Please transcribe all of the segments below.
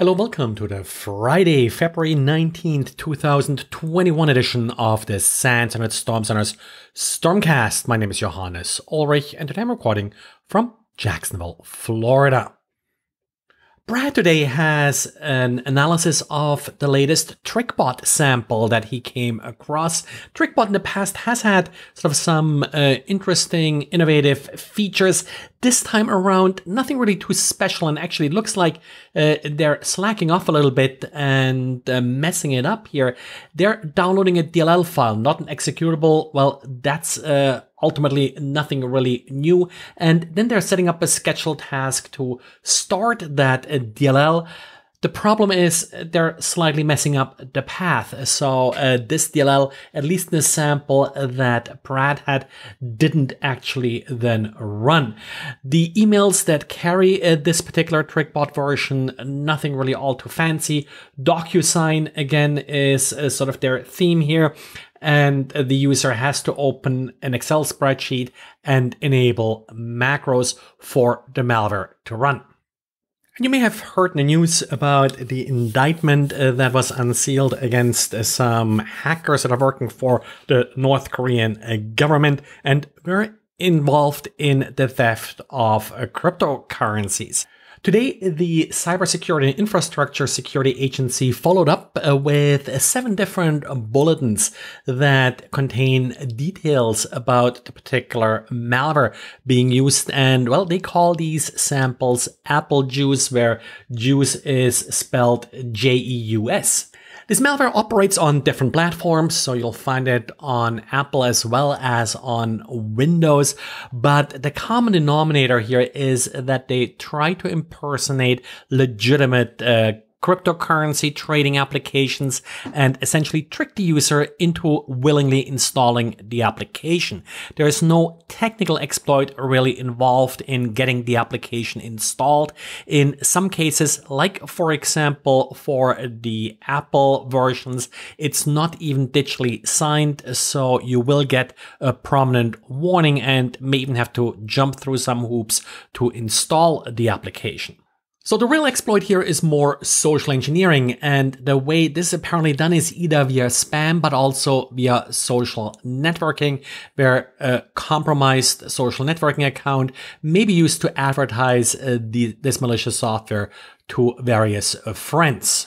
Hello, welcome to the Friday, February 19th, 2021 edition of the Sands and Storm Center's Stormcast. My name is Johannes Ulrich, and today I'm recording from Jacksonville, Florida. Brad today has an analysis of the latest TrickBot sample that he came across. TrickBot in the past has had sort of some uh, interesting, innovative features. This time around, nothing really too special, and actually looks like uh, they're slacking off a little bit and uh, messing it up here. They're downloading a DLL file, not an executable. Well, that's uh, ultimately nothing really new. And then they're setting up a scheduled task to start that DLL the problem is uh, they're slightly messing up the path. So uh, this DLL, at least in the sample that Brad had, didn't actually then run. The emails that carry uh, this particular TrickBot version, nothing really all too fancy. DocuSign again is uh, sort of their theme here and the user has to open an Excel spreadsheet and enable macros for the malware to run. You may have heard the news about the indictment uh, that was unsealed against uh, some hackers that are working for the North Korean uh, government and were involved in the theft of uh, cryptocurrencies. Today, the Cybersecurity and Infrastructure Security Agency followed up uh, with seven different bulletins that contain details about the particular malware being used. And well, they call these samples apple juice, where juice is spelled J E U S. This malware operates on different platforms, so you'll find it on Apple as well as on Windows. But the common denominator here is that they try to impersonate legitimate uh, cryptocurrency trading applications and essentially trick the user into willingly installing the application. There is no technical exploit really involved in getting the application installed. In some cases, like for example, for the Apple versions, it's not even digitally signed. So you will get a prominent warning and may even have to jump through some hoops to install the application. So the real exploit here is more social engineering and the way this is apparently done is either via spam but also via social networking where a compromised social networking account may be used to advertise uh, the, this malicious software to various uh, friends.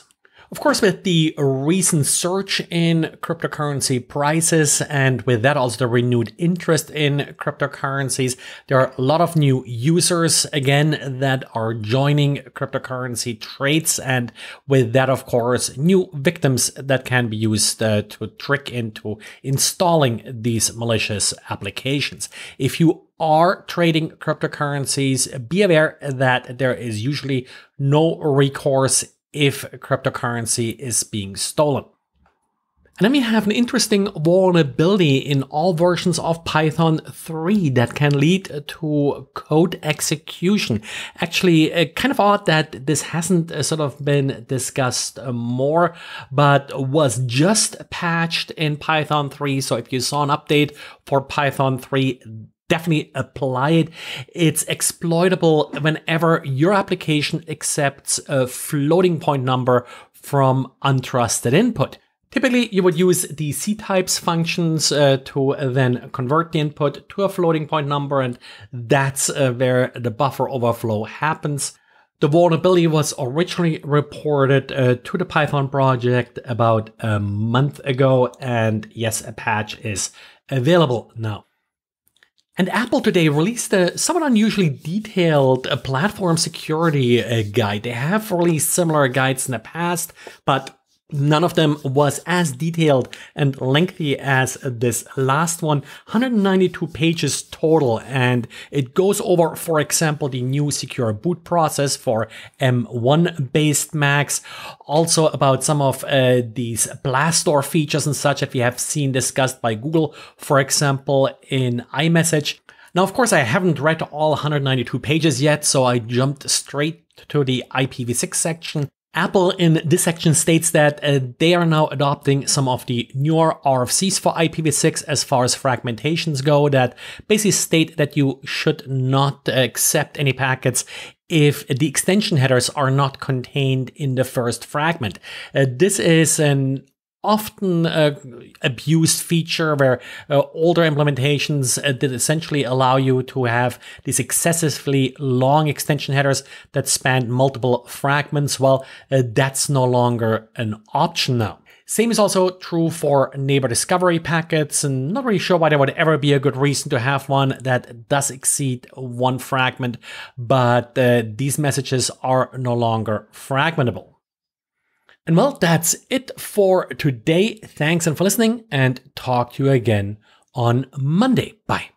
Of course, with the recent surge in cryptocurrency prices and with that also the renewed interest in cryptocurrencies, there are a lot of new users again that are joining cryptocurrency trades. And with that, of course, new victims that can be used uh, to trick into installing these malicious applications. If you are trading cryptocurrencies, be aware that there is usually no recourse if cryptocurrency is being stolen. And then we have an interesting vulnerability in all versions of Python 3 that can lead to code execution. Actually, uh, kind of odd that this hasn't uh, sort of been discussed uh, more, but was just patched in Python 3. So if you saw an update for Python 3, definitely apply it. It's exploitable whenever your application accepts a floating point number from untrusted input. Typically, you would use the C-types functions uh, to then convert the input to a floating point number, and that's uh, where the buffer overflow happens. The vulnerability was originally reported uh, to the Python project about a month ago, and yes, a patch is available now. And Apple today released a somewhat unusually detailed uh, platform security uh, guide. They have released similar guides in the past, but None of them was as detailed and lengthy as this last one, 192 pages total, and it goes over, for example, the new secure boot process for M1 based Macs, also about some of uh, these Blastdoor features and such that we have seen discussed by Google, for example, in iMessage. Now, of course, I haven't read all 192 pages yet, so I jumped straight to the IPv6 section Apple in this section states that uh, they are now adopting some of the newer RFCs for IPv6 as far as fragmentations go that basically state that you should not accept any packets if the extension headers are not contained in the first fragment. Uh, this is an often uh, abused feature where uh, older implementations uh, did essentially allow you to have these excessively long extension headers that span multiple fragments. Well, uh, that's no longer an option now. Same is also true for neighbor discovery packets, and not really sure why there would ever be a good reason to have one that does exceed one fragment, but uh, these messages are no longer fragmentable. And well, that's it for today. Thanks and for listening, and talk to you again on Monday. Bye.